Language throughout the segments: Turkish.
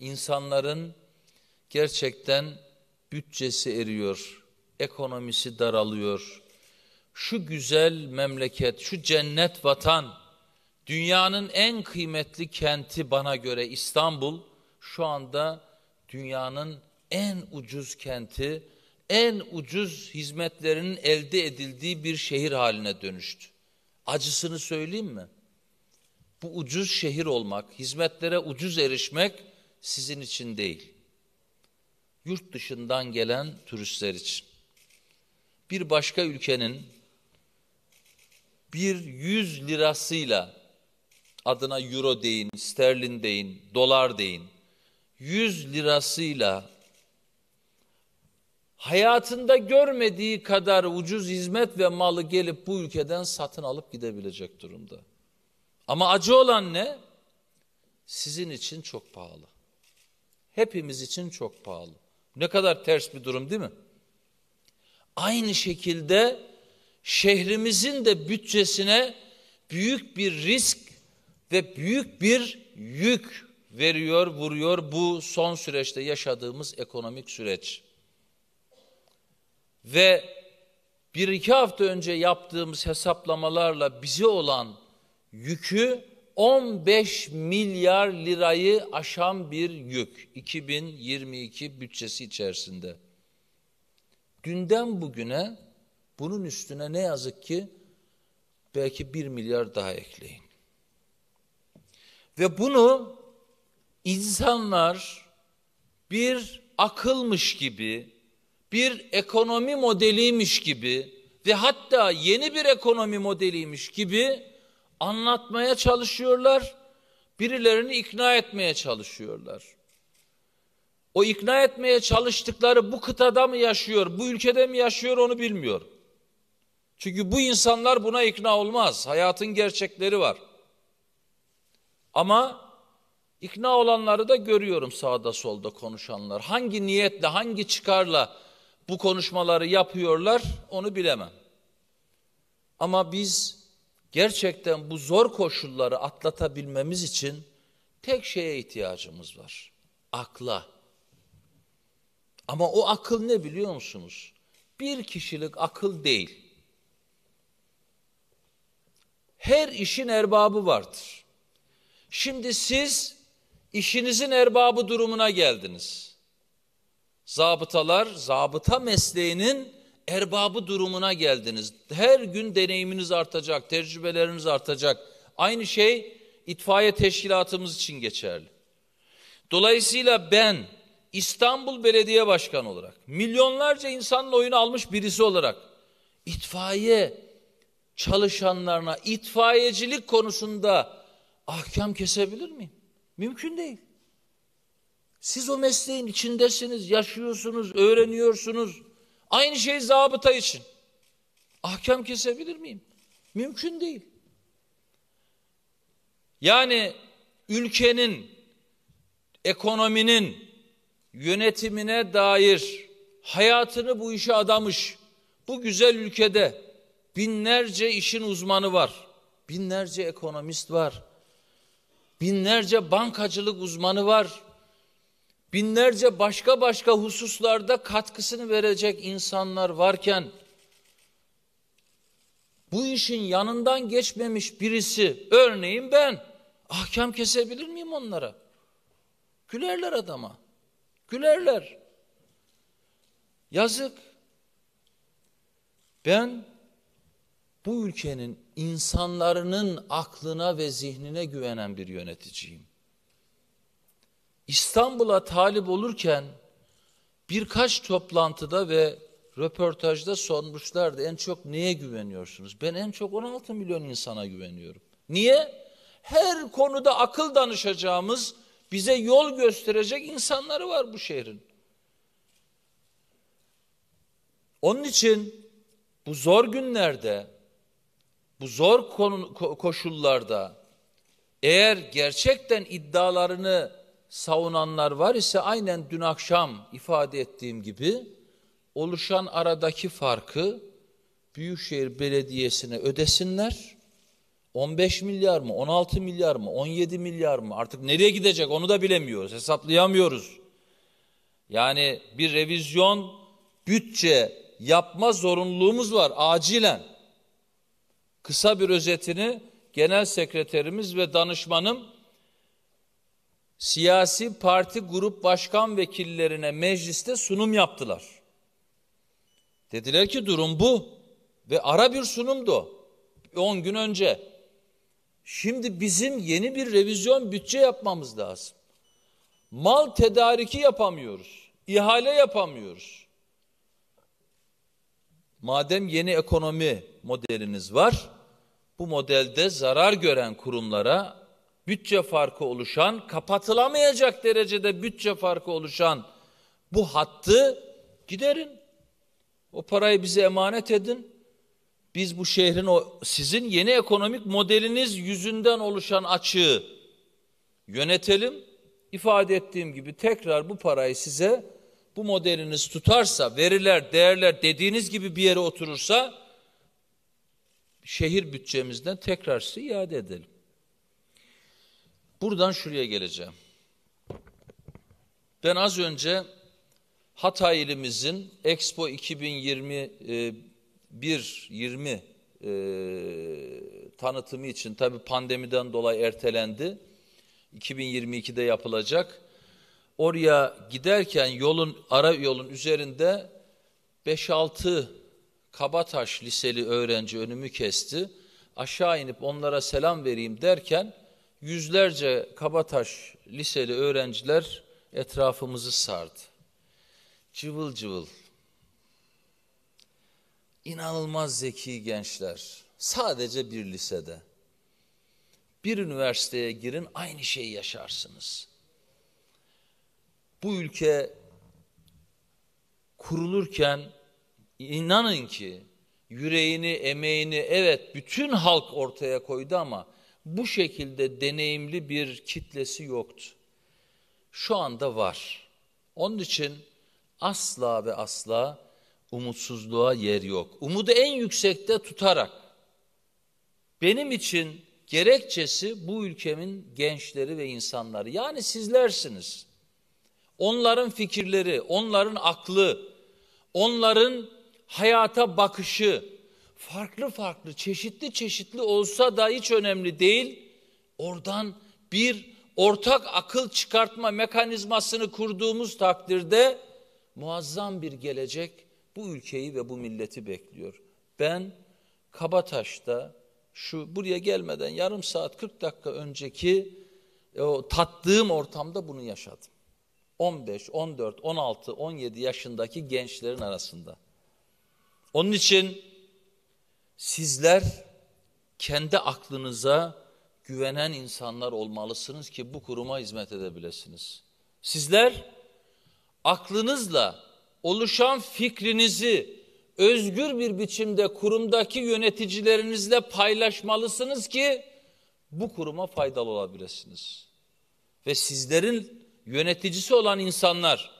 insanların gerçekten bütçesi eriyor, ekonomisi daralıyor. Şu güzel memleket, şu cennet vatan, dünyanın en kıymetli kenti bana göre İstanbul, şu anda dünyanın en ucuz kenti, en ucuz hizmetlerinin elde edildiği bir şehir haline dönüştü. Acısını söyleyeyim mi? Bu ucuz şehir olmak, hizmetlere ucuz erişmek sizin için değil. Yurt dışından gelen turistler için. Bir başka ülkenin bir yüz lirasıyla adına euro deyin, sterlin deyin, dolar deyin. yüz lirasıyla hayatında görmediği kadar ucuz hizmet ve malı gelip bu ülkeden satın alıp gidebilecek durumda. Ama acı olan ne? Sizin için çok pahalı hepimiz için çok pahalı. Ne kadar ters bir durum değil mi? Aynı şekilde şehrimizin de bütçesine büyük bir risk ve büyük bir yük veriyor, vuruyor bu son süreçte yaşadığımız ekonomik süreç. Ve bir iki hafta önce yaptığımız hesaplamalarla bize olan yükü 15 milyar lirayı aşan bir yük 2022 bütçesi içerisinde. Dünden bugüne bunun üstüne ne yazık ki belki 1 milyar daha ekleyin. Ve bunu insanlar bir akılmış gibi, bir ekonomi modeliymiş gibi ve hatta yeni bir ekonomi modeliymiş gibi anlatmaya çalışıyorlar, birilerini ikna etmeye çalışıyorlar. O ikna etmeye çalıştıkları bu kıtada mı yaşıyor, bu ülkede mi yaşıyor onu bilmiyor. Çünkü bu insanlar buna ikna olmaz. Hayatın gerçekleri var. Ama ikna olanları da görüyorum sağda solda konuşanlar. Hangi niyetle, hangi çıkarla bu konuşmaları yapıyorlar onu bilemem. Ama biz Gerçekten bu zor koşulları atlatabilmemiz için tek şeye ihtiyacımız var. Akla. Ama o akıl ne biliyor musunuz? Bir kişilik akıl değil. Her işin erbabı vardır. Şimdi siz işinizin erbabı durumuna geldiniz. Zabıtalar, zabıta mesleğinin erbabı durumuna geldiniz. Her gün deneyiminiz artacak, tecrübeleriniz artacak. Aynı şey itfaiye teşkilatımız için geçerli. Dolayısıyla ben İstanbul Belediye Başkanı olarak, milyonlarca insanın oyunu almış birisi olarak itfaiye çalışanlarına itfaiyecilik konusunda ahkam kesebilir miyim? Mümkün değil. Siz o mesleğin içindesiniz, yaşıyorsunuz, öğreniyorsunuz. Aynı şey zabıta için. Ahkam kesebilir miyim? Mümkün değil. Yani ülkenin, ekonominin yönetimine dair hayatını bu işe adamış, bu güzel ülkede binlerce işin uzmanı var, binlerce ekonomist var, binlerce bankacılık uzmanı var, binlerce başka başka hususlarda katkısını verecek insanlar varken bu işin yanından geçmemiş birisi örneğin ben ahkam kesebilir miyim onlara? Gülerler adama. Gülerler. Yazık. Ben bu ülkenin insanların aklına ve zihnine güvenen bir yöneticiyim. İstanbul'a talip olurken birkaç toplantıda ve röportajda sormuşlardı en çok neye güveniyorsunuz? Ben en çok 16 milyon insana güveniyorum. Niye? Her konuda akıl danışacağımız, bize yol gösterecek insanları var bu şehrin. Onun için bu zor günlerde, bu zor koşullarda eğer gerçekten iddialarını savunanlar var ise aynen dün akşam ifade ettiğim gibi oluşan aradaki farkı Büyükşehir Belediyesi'ne ödesinler. 15 milyar mı, 16 milyar mı, 17 milyar mı artık nereye gidecek onu da bilemiyoruz, hesaplayamıyoruz. Yani bir revizyon bütçe yapma zorunluluğumuz var acilen. Kısa bir özetini genel sekreterimiz ve danışmanım siyasi parti grup başkan vekillerine mecliste sunum yaptılar. Dediler ki durum bu ve ara bir sunumdu 10 gün önce. Şimdi bizim yeni bir revizyon bütçe yapmamız lazım. Mal tedariki yapamıyoruz, ihale yapamıyoruz. Madem yeni ekonomi modeliniz var, bu modelde zarar gören kurumlara bütçe farkı oluşan, kapatılamayacak derecede bütçe farkı oluşan bu hattı giderin. O parayı bize emanet edin. Biz bu şehrin o sizin yeni ekonomik modeliniz yüzünden oluşan açığı yönetelim. İfade ettiğim gibi tekrar bu parayı size bu modeliniz tutarsa, veriler, değerler dediğiniz gibi bir yere oturursa şehir bütçemizden tekrar size iade edelim. Buradan şuraya geleceğim. Ben az önce Hatay ilimizin Expo 2021-20 e, tanıtımı için tabi pandemiden dolayı ertelendi. 2022'de yapılacak. Oraya giderken yolun ara yolun üzerinde 5-6 Kabataş liseli öğrenci önümü kesti. Aşağı inip onlara selam vereyim derken yüzlerce kabataş liseli öğrenciler etrafımızı sardı. Cıvıl cıvıl. İnanılmaz zeki gençler. Sadece bir lisede. Bir üniversiteye girin aynı şeyi yaşarsınız. Bu ülke kurulurken inanın ki yüreğini, emeğini evet bütün halk ortaya koydu ama bu şekilde deneyimli bir kitlesi yoktu. Şu anda var. Onun için asla ve asla umutsuzluğa yer yok. Umudu en yüksekte tutarak benim için gerekçesi bu ülkemin gençleri ve insanları. Yani sizlersiniz. Onların fikirleri, onların aklı, onların hayata bakışı, farklı farklı, çeşitli çeşitli olsa da hiç önemli değil. Oradan bir ortak akıl çıkartma mekanizmasını kurduğumuz takdirde muazzam bir gelecek bu ülkeyi ve bu milleti bekliyor. Ben Kabataş'ta şu buraya gelmeden yarım saat 40 dakika önceki e, o tattığım ortamda bunu yaşadım. 15, 14, 16, 17 yaşındaki gençlerin arasında. Onun için Sizler kendi aklınıza güvenen insanlar olmalısınız ki bu kuruma hizmet edebilirsiniz. Sizler aklınızla oluşan fikrinizi özgür bir biçimde kurumdaki yöneticilerinizle paylaşmalısınız ki bu kuruma faydalı olabilirsiniz. Ve sizlerin yöneticisi olan insanlar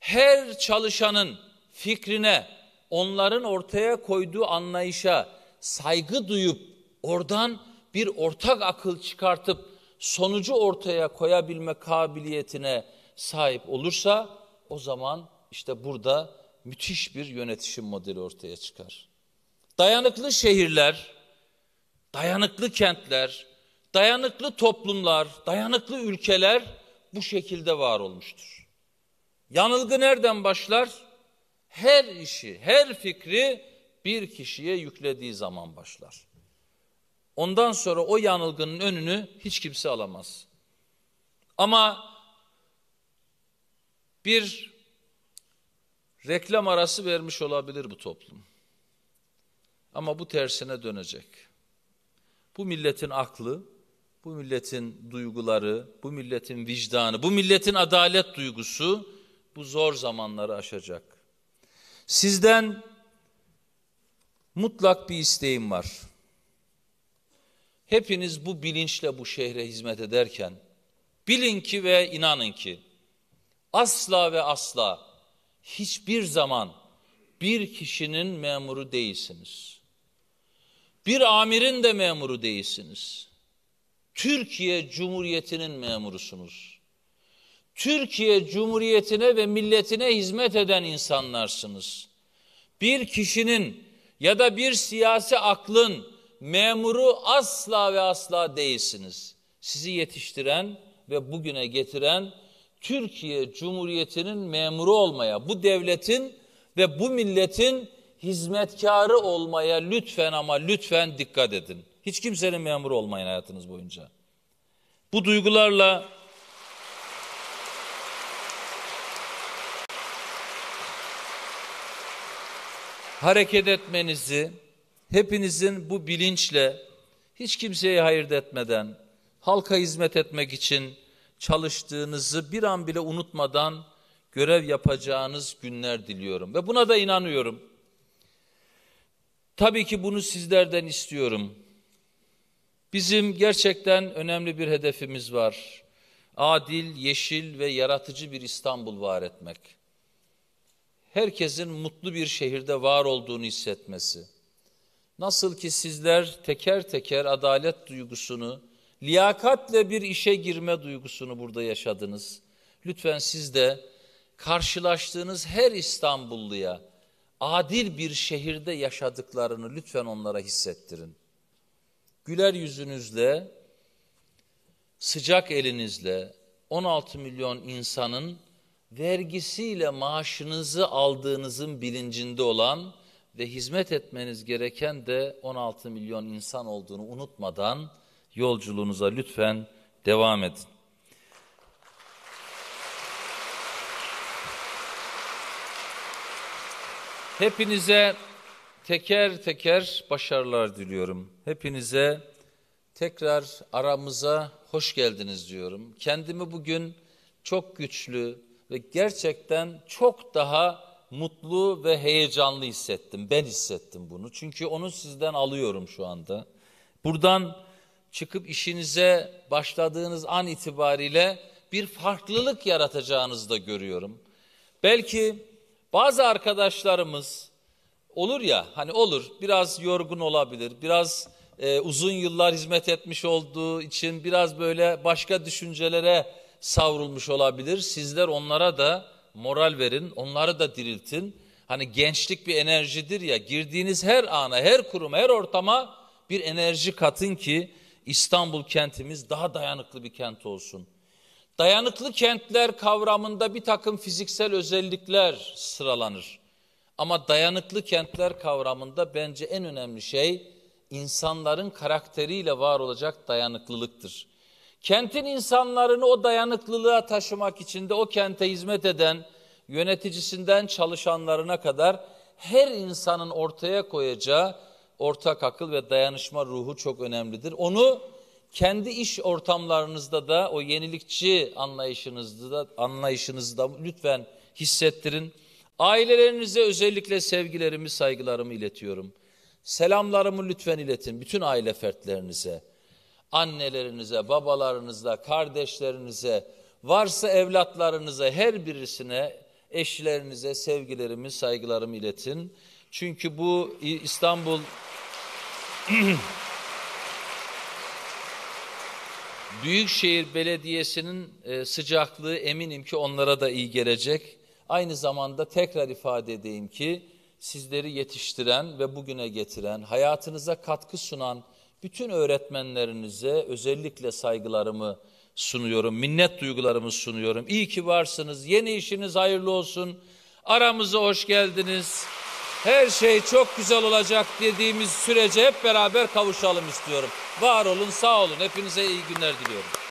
her çalışanın fikrine, onların ortaya koyduğu anlayışa saygı duyup oradan bir ortak akıl çıkartıp sonucu ortaya koyabilme kabiliyetine sahip olursa o zaman işte burada müthiş bir yönetişim modeli ortaya çıkar. Dayanıklı şehirler, dayanıklı kentler, dayanıklı toplumlar, dayanıklı ülkeler bu şekilde var olmuştur. Yanılgı nereden başlar? her işi, her fikri bir kişiye yüklediği zaman başlar. Ondan sonra o yanılgının önünü hiç kimse alamaz. Ama bir reklam arası vermiş olabilir bu toplum. Ama bu tersine dönecek. Bu milletin aklı, bu milletin duyguları, bu milletin vicdanı, bu milletin adalet duygusu bu zor zamanları aşacak. Sizden mutlak bir isteğim var. Hepiniz bu bilinçle bu şehre hizmet ederken bilin ki ve inanın ki asla ve asla hiçbir zaman bir kişinin memuru değilsiniz. Bir amirin de memuru değilsiniz. Türkiye Cumhuriyeti'nin memurusunuz. Türkiye Cumhuriyeti'ne ve milletine hizmet eden insanlarsınız. Bir kişinin ya da bir siyasi aklın memuru asla ve asla değilsiniz. Sizi yetiştiren ve bugüne getiren Türkiye Cumhuriyeti'nin memuru olmaya, bu devletin ve bu milletin hizmetkarı olmaya lütfen ama lütfen dikkat edin. Hiç kimsenin memuru olmayın hayatınız boyunca. Bu duygularla hareket etmenizi, hepinizin bu bilinçle hiç kimseye hayır etmeden, halka hizmet etmek için çalıştığınızı bir an bile unutmadan görev yapacağınız günler diliyorum. Ve buna da inanıyorum. Tabii ki bunu sizlerden istiyorum. Bizim gerçekten önemli bir hedefimiz var. Adil, yeşil ve yaratıcı bir İstanbul var etmek herkesin mutlu bir şehirde var olduğunu hissetmesi. Nasıl ki sizler teker teker adalet duygusunu, liyakatle bir işe girme duygusunu burada yaşadınız. Lütfen siz de karşılaştığınız her İstanbulluya adil bir şehirde yaşadıklarını lütfen onlara hissettirin. Güler yüzünüzle, sıcak elinizle 16 milyon insanın vergisiyle maaşınızı aldığınızın bilincinde olan ve hizmet etmeniz gereken de 16 milyon insan olduğunu unutmadan yolculuğunuza lütfen devam edin. Hepinize teker teker başarılar diliyorum. Hepinize tekrar aramıza hoş geldiniz diyorum. Kendimi bugün çok güçlü, ve gerçekten çok daha mutlu ve heyecanlı hissettim. Ben hissettim bunu. Çünkü onu sizden alıyorum şu anda. Buradan çıkıp işinize başladığınız an itibariyle bir farklılık yaratacağınızı da görüyorum. Belki bazı arkadaşlarımız olur ya hani olur biraz yorgun olabilir, biraz e, uzun yıllar hizmet etmiş olduğu için biraz böyle başka düşüncelere savrulmuş olabilir. Sizler onlara da moral verin, onları da diriltin. Hani gençlik bir enerjidir ya, girdiğiniz her ana, her kurum, her ortama bir enerji katın ki İstanbul kentimiz daha dayanıklı bir kent olsun. Dayanıklı kentler kavramında bir takım fiziksel özellikler sıralanır. Ama dayanıklı kentler kavramında bence en önemli şey insanların karakteriyle var olacak dayanıklılıktır. Kentin insanlarını o dayanıklılığa taşımak için de o kente hizmet eden yöneticisinden çalışanlarına kadar her insanın ortaya koyacağı ortak akıl ve dayanışma ruhu çok önemlidir. Onu kendi iş ortamlarınızda da o yenilikçi anlayışınızda da anlayışınızda lütfen hissettirin. Ailelerinize özellikle sevgilerimi, saygılarımı iletiyorum. Selamlarımı lütfen iletin bütün aile fertlerinize annelerinize, babalarınıza, kardeşlerinize, varsa evlatlarınıza, her birisine, eşlerinize sevgilerimi, saygılarımı iletin. Çünkü bu İstanbul Büyükşehir Belediyesi'nin e, sıcaklığı eminim ki onlara da iyi gelecek. Aynı zamanda tekrar ifade edeyim ki sizleri yetiştiren ve bugüne getiren, hayatınıza katkı sunan bütün öğretmenlerinize özellikle saygılarımı sunuyorum, minnet duygularımı sunuyorum. İyi ki varsınız, yeni işiniz hayırlı olsun, aramıza hoş geldiniz. Her şey çok güzel olacak dediğimiz sürece hep beraber kavuşalım istiyorum. Var olun, sağ olun. Hepinize iyi günler diliyorum.